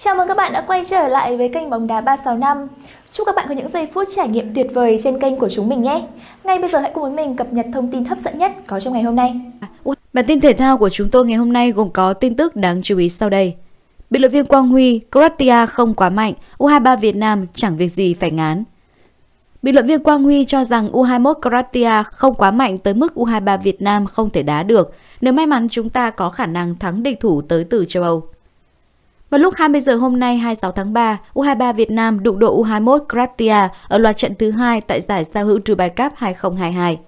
Chào mừng các bạn đã quay trở lại với kênh bóng đá 365. Chúc các bạn có những giây phút trải nghiệm tuyệt vời trên kênh của chúng mình nhé. Ngay bây giờ hãy cùng với mình cập nhật thông tin hấp dẫn nhất có trong ngày hôm nay. Bản tin thể thao của chúng tôi ngày hôm nay gồm có tin tức đáng chú ý sau đây. Biên luyện viên Quang Huy, Croatia không quá mạnh, U23 Việt Nam chẳng việc gì phải ngán. Bình luận viên Quang Huy cho rằng U21 Croatia không quá mạnh tới mức U23 Việt Nam không thể đá được, nếu may mắn chúng ta có khả năng thắng địch thủ tới từ châu Âu. Vào lúc 20 giờ hôm nay 26 tháng 3, U23 Việt Nam đụng độ U21 Croatia ở loạt trận thứ hai tại giải sao hữu Dubai Cup 2022.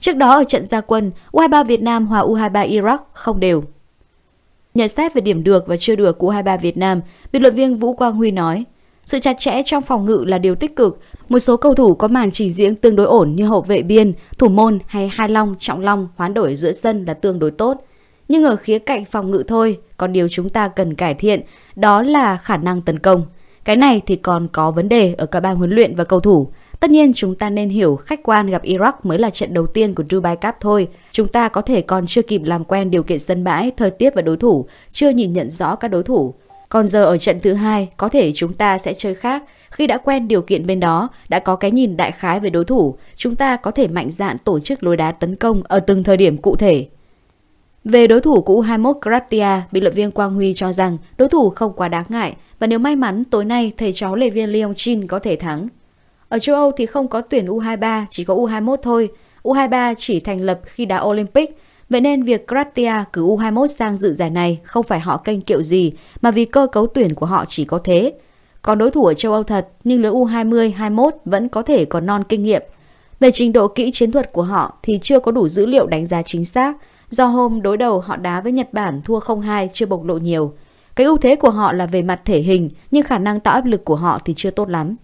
Trước đó ở trận gia quân, U23 Việt Nam hòa U23 Iraq không đều. Nhận xét về điểm được và chưa được của U23 Việt Nam, biệt luận viên Vũ Quang Huy nói, sự chặt chẽ trong phòng ngự là điều tích cực. Một số cầu thủ có màn trình diễn tương đối ổn như hậu vệ biên, thủ môn hay hai long, trọng long hoán đổi giữa sân là tương đối tốt. Nhưng ở khía cạnh phòng ngự thôi, còn điều chúng ta cần cải thiện đó là khả năng tấn công. Cái này thì còn có vấn đề ở cả ban huấn luyện và cầu thủ. Tất nhiên chúng ta nên hiểu khách quan gặp Iraq mới là trận đầu tiên của Dubai Cup thôi. Chúng ta có thể còn chưa kịp làm quen điều kiện sân bãi, thời tiết và đối thủ, chưa nhìn nhận rõ các đối thủ. Còn giờ ở trận thứ hai, có thể chúng ta sẽ chơi khác. Khi đã quen điều kiện bên đó, đã có cái nhìn đại khái về đối thủ, chúng ta có thể mạnh dạn tổ chức lối đá tấn công ở từng thời điểm cụ thể. Về đối thủ cũ 21 Gratia, bị luận viên Quang Huy cho rằng đối thủ không quá đáng ngại và nếu may mắn tối nay thầy cháu lệ viên Leon Chin có thể thắng. Ở châu Âu thì không có tuyển U23, chỉ có U21 thôi. U23 chỉ thành lập khi đá Olympic, vậy nên việc Gratia cử U21 sang dự giải này không phải họ kênh kiệu gì mà vì cơ cấu tuyển của họ chỉ có thế. Còn đối thủ ở châu Âu thật nhưng lứa U20, 21 vẫn có thể còn non kinh nghiệm. Về trình độ kỹ chiến thuật của họ thì chưa có đủ dữ liệu đánh giá chính xác Do hôm đối đầu họ đá với Nhật Bản thua 0-2 chưa bộc lộ nhiều. Cái ưu thế của họ là về mặt thể hình, nhưng khả năng tạo áp lực của họ thì chưa tốt lắm.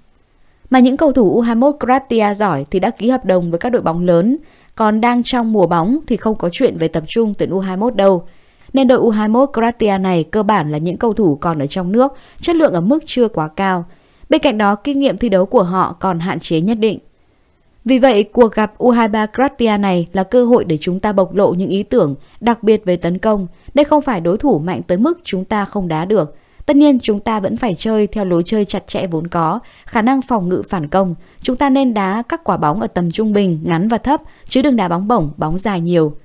Mà những cầu thủ U21 Croatia giỏi thì đã ký hợp đồng với các đội bóng lớn, còn đang trong mùa bóng thì không có chuyện về tập trung tuyển U21 đâu. Nên đội U21 Croatia này cơ bản là những cầu thủ còn ở trong nước, chất lượng ở mức chưa quá cao. Bên cạnh đó, kinh nghiệm thi đấu của họ còn hạn chế nhất định. Vì vậy, cuộc gặp U23 Croatia này là cơ hội để chúng ta bộc lộ những ý tưởng, đặc biệt về tấn công. Đây không phải đối thủ mạnh tới mức chúng ta không đá được. Tất nhiên chúng ta vẫn phải chơi theo lối chơi chặt chẽ vốn có, khả năng phòng ngự phản công. Chúng ta nên đá các quả bóng ở tầm trung bình, ngắn và thấp, chứ đừng đá bóng bổng, bóng dài nhiều.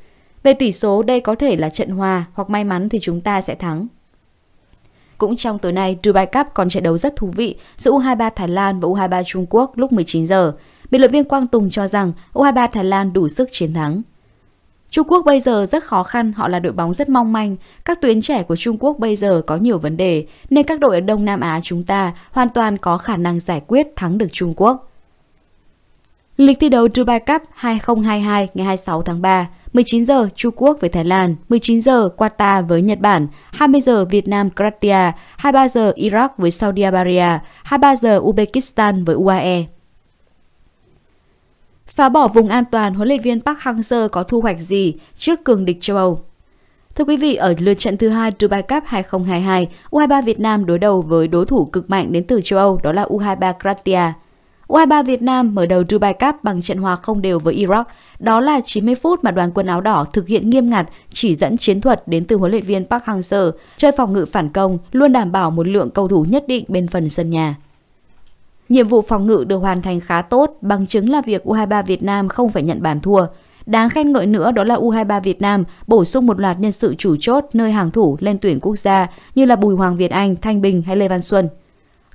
Về tỷ số đây có thể là trận hòa hoặc may mắn thì chúng ta sẽ thắng. Cũng trong tối nay, Dubai Cup còn trận đấu rất thú vị giữa U23 Thái Lan và U23 Trung Quốc lúc 19 giờ. Bình luận viên Quang Tùng cho rằng U23 Thái Lan đủ sức chiến thắng. Trung Quốc bây giờ rất khó khăn, họ là đội bóng rất mong manh. Các tuyến trẻ của Trung Quốc bây giờ có nhiều vấn đề, nên các đội ở Đông Nam Á chúng ta hoàn toàn có khả năng giải quyết thắng được Trung Quốc. Lịch thi đấu Dubai Cup 2022 ngày 26 tháng 3, 19 giờ Trung Quốc với Thái Lan, 19 giờ Qatar với Nhật Bản, 20 giờ Việt Nam Croatia, 23 giờ Iraq với Saudi Arabia, 23 giờ Uzbekistan với UAE. Phá bỏ vùng an toàn, huấn luyện viên Park Hang-seo có thu hoạch gì trước cường địch châu Âu? Thưa quý vị, ở lượt trận thứ hai Dubai Cup 2022, U23 Việt Nam đối đầu với đối thủ cực mạnh đến từ châu Âu, đó là U23 Croatia. U23 Việt Nam mở đầu Dubai Cup bằng trận hòa không đều với Iraq. Đó là 90 phút mà đoàn quân áo đỏ thực hiện nghiêm ngặt chỉ dẫn chiến thuật đến từ huấn luyện viên Park Hang-seo, chơi phòng ngự phản công, luôn đảm bảo một lượng cầu thủ nhất định bên phần sân nhà. Nhiệm vụ phòng ngự được hoàn thành khá tốt, bằng chứng là việc U23 Việt Nam không phải nhận bàn thua. Đáng khen ngợi nữa đó là U23 Việt Nam bổ sung một loạt nhân sự chủ chốt nơi hàng thủ lên tuyển quốc gia như là Bùi Hoàng Việt Anh, Thanh Bình hay Lê Văn Xuân.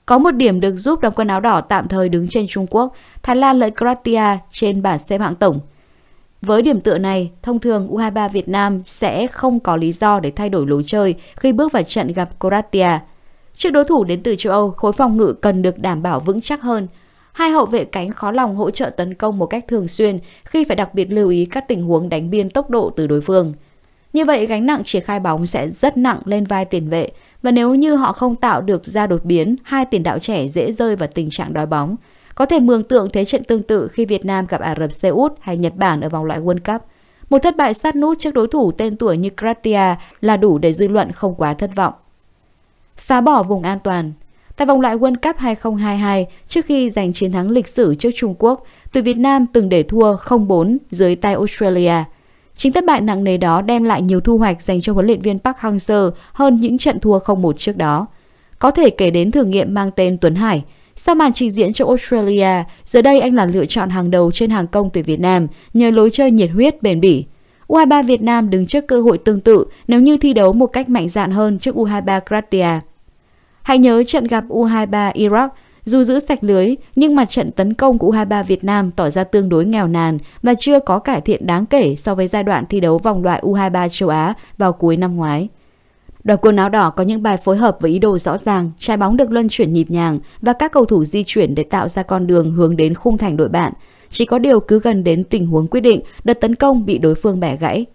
Có một điểm được giúp đóng quân áo đỏ tạm thời đứng trên Trung Quốc, Thái Lan lợi Croatia trên bảng xếp hạng tổng. Với điểm tựa này, thông thường U23 Việt Nam sẽ không có lý do để thay đổi lối chơi khi bước vào trận gặp Croatia – Trước đối thủ đến từ châu Âu, khối phòng ngự cần được đảm bảo vững chắc hơn. Hai hậu vệ cánh khó lòng hỗ trợ tấn công một cách thường xuyên khi phải đặc biệt lưu ý các tình huống đánh biên tốc độ từ đối phương. Như vậy, gánh nặng triển khai bóng sẽ rất nặng lên vai tiền vệ và nếu như họ không tạo được ra đột biến, hai tiền đạo trẻ dễ rơi vào tình trạng đói bóng. Có thể mường tượng thế trận tương tự khi Việt Nam gặp Ả Rập Xê Út hay Nhật Bản ở vòng loại World Cup. Một thất bại sát nút trước đối thủ tên tuổi như Kratia là đủ để dư luận không quá thất vọng phá bỏ vùng an toàn. Tại vòng loại World Cup 2022, trước khi giành chiến thắng lịch sử trước Trung Quốc, tuyển Việt Nam từng để thua 0-4 dưới tay Australia. Chính thất bại nặng nề đó đem lại nhiều thu hoạch dành cho huấn luyện viên Park Hang-seo hơn những trận thua 0-1 trước đó. Có thể kể đến thử nghiệm mang tên Tuấn Hải. Sau màn trình diễn cho Australia, giờ đây anh là lựa chọn hàng đầu trên hàng công tuyển Việt Nam nhờ lối chơi nhiệt huyết bền bỉ. U23 Việt Nam đứng trước cơ hội tương tự nếu như thi đấu một cách mạnh dạn hơn trước U23 Croatia. Hãy nhớ trận gặp U23 Iraq, dù giữ sạch lưới, nhưng mặt trận tấn công của U23 Việt Nam tỏ ra tương đối nghèo nàn và chưa có cải thiện đáng kể so với giai đoạn thi đấu vòng loại U23 châu Á vào cuối năm ngoái. Đoàn quân áo đỏ có những bài phối hợp với ý đồ rõ ràng, trái bóng được luân chuyển nhịp nhàng và các cầu thủ di chuyển để tạo ra con đường hướng đến khung thành đội bạn, chỉ có điều cứ gần đến tình huống quyết định, đợt tấn công bị đối phương bẻ gãy.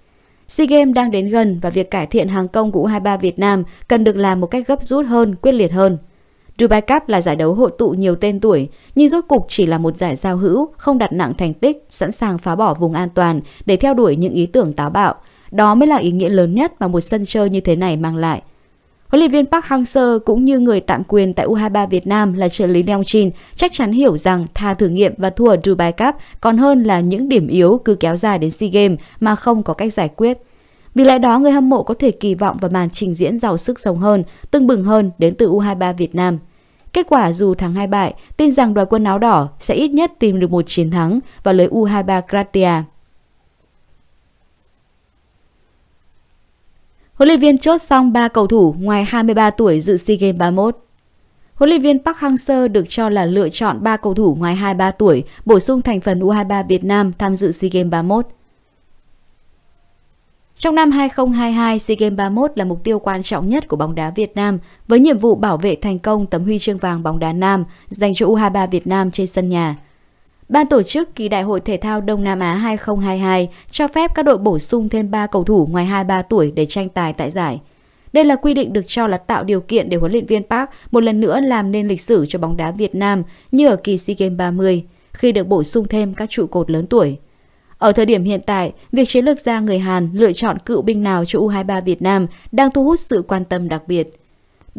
SEA Games đang đến gần và việc cải thiện hàng công của U23 Việt Nam cần được làm một cách gấp rút hơn, quyết liệt hơn. Dubai Cup là giải đấu hội tụ nhiều tên tuổi, nhưng rốt cục chỉ là một giải giao hữu, không đặt nặng thành tích, sẵn sàng phá bỏ vùng an toàn để theo đuổi những ý tưởng táo bạo. Đó mới là ý nghĩa lớn nhất mà một sân chơi như thế này mang lại. Huấn luyện viên Park Hang-seo cũng như người tạm quyền tại U23 Việt Nam là trợ lý neo chin chắc chắn hiểu rằng tha thử nghiệm và thua ở Dubai Cup còn hơn là những điểm yếu cứ kéo dài đến SEA Games mà không có cách giải quyết. Vì lẽ đó, người hâm mộ có thể kỳ vọng vào màn trình diễn giàu sức sống hơn, tưng bừng hơn đến từ U23 Việt Nam. Kết quả dù thắng hai bại, tin rằng đoàn quân áo đỏ sẽ ít nhất tìm được một chiến thắng và lưới U23 kratia Huấn luyện viên chốt xong 3 cầu thủ ngoài 23 tuổi dự SEA Games 31. Huấn luyện viên Park Hang-seo được cho là lựa chọn 3 cầu thủ ngoài 23 tuổi bổ sung thành phần U23 Việt Nam tham dự SEA Games 31. Trong năm 2022, SEA Games 31 là mục tiêu quan trọng nhất của bóng đá Việt Nam với nhiệm vụ bảo vệ thành công tấm huy chương vàng bóng đá nam dành cho U23 Việt Nam trên sân nhà – Ban tổ chức kỳ Đại hội Thể thao Đông Nam Á 2022 cho phép các đội bổ sung thêm 3 cầu thủ ngoài 23 tuổi để tranh tài tại giải. Đây là quy định được cho là tạo điều kiện để huấn luyện viên Park một lần nữa làm nên lịch sử cho bóng đá Việt Nam như ở kỳ SEA Games 30, khi được bổ sung thêm các trụ cột lớn tuổi. Ở thời điểm hiện tại, việc chiến lược gia người Hàn lựa chọn cựu binh nào cho U23 Việt Nam đang thu hút sự quan tâm đặc biệt.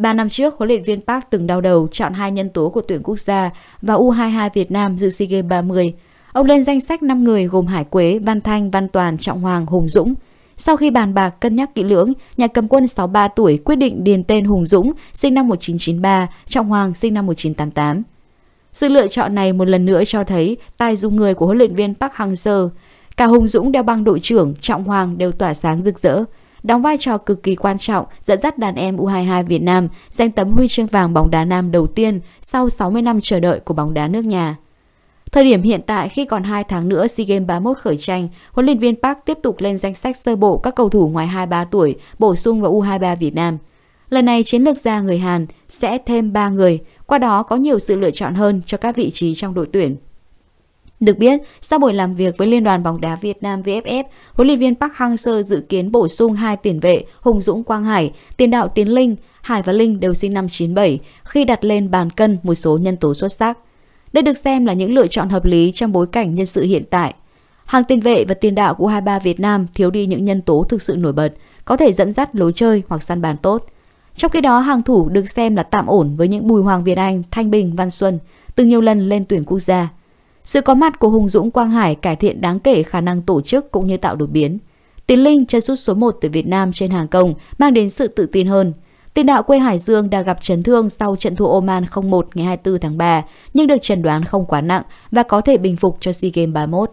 Ba năm trước, huấn luyện viên Park từng đau đầu chọn hai nhân tố của tuyển quốc gia và U22 Việt Nam dự SEA Games 30. Ông lên danh sách 5 người gồm Hải Quế, Văn Thanh, Văn Toàn, Trọng Hoàng, Hùng Dũng. Sau khi bàn bạc cân nhắc kỹ lưỡng, nhà cầm quân 63 tuổi quyết định điền tên Hùng Dũng, sinh năm 1993, Trọng Hoàng, sinh năm 1988. Sự lựa chọn này một lần nữa cho thấy tài dùng người của huấn luyện viên Park Hang-seo. Cả Hùng Dũng đeo băng đội trưởng, Trọng Hoàng đều tỏa sáng rực rỡ đóng vai trò cực kỳ quan trọng dẫn dắt đàn em U22 Việt Nam giành tấm huy chương vàng bóng đá nam đầu tiên sau 60 năm chờ đợi của bóng đá nước nhà. Thời điểm hiện tại khi còn 2 tháng nữa SEA Games 31 khởi tranh, huấn luyện viên Park tiếp tục lên danh sách sơ bộ các cầu thủ ngoài 23 tuổi bổ sung vào U23 Việt Nam. Lần này chiến lược gia người Hàn sẽ thêm 3 người, qua đó có nhiều sự lựa chọn hơn cho các vị trí trong đội tuyển. Được biết, sau buổi làm việc với Liên đoàn bóng đá Việt Nam VFF, huấn luyện viên Park Hang-seo dự kiến bổ sung hai tiền vệ Hùng Dũng Quang Hải, tiền đạo Tiến Linh, Hải và Linh đều sinh năm 97 khi đặt lên bàn cân một số nhân tố xuất sắc. Đây được xem là những lựa chọn hợp lý trong bối cảnh nhân sự hiện tại. Hàng tiền vệ và tiền đạo của u ba Việt Nam thiếu đi những nhân tố thực sự nổi bật, có thể dẫn dắt lối chơi hoặc săn bàn tốt. Trong khi đó, hàng thủ được xem là tạm ổn với những Bùi Hoàng Việt Anh, Thanh Bình, Văn Xuân, từng nhiều lần lên tuyển quốc gia. Sự có mặt của Hùng Dũng Quang Hải cải thiện đáng kể khả năng tổ chức cũng như tạo đột biến. Tiến Linh chân rút số 1 từ Việt Nam trên hàng công mang đến sự tự tin hơn. Tiền đạo quê Hải Dương đã gặp chấn thương sau trận thua Oman 0-1 ngày 24 tháng 3 nhưng được chẩn đoán không quá nặng và có thể bình phục cho SEA Games 31.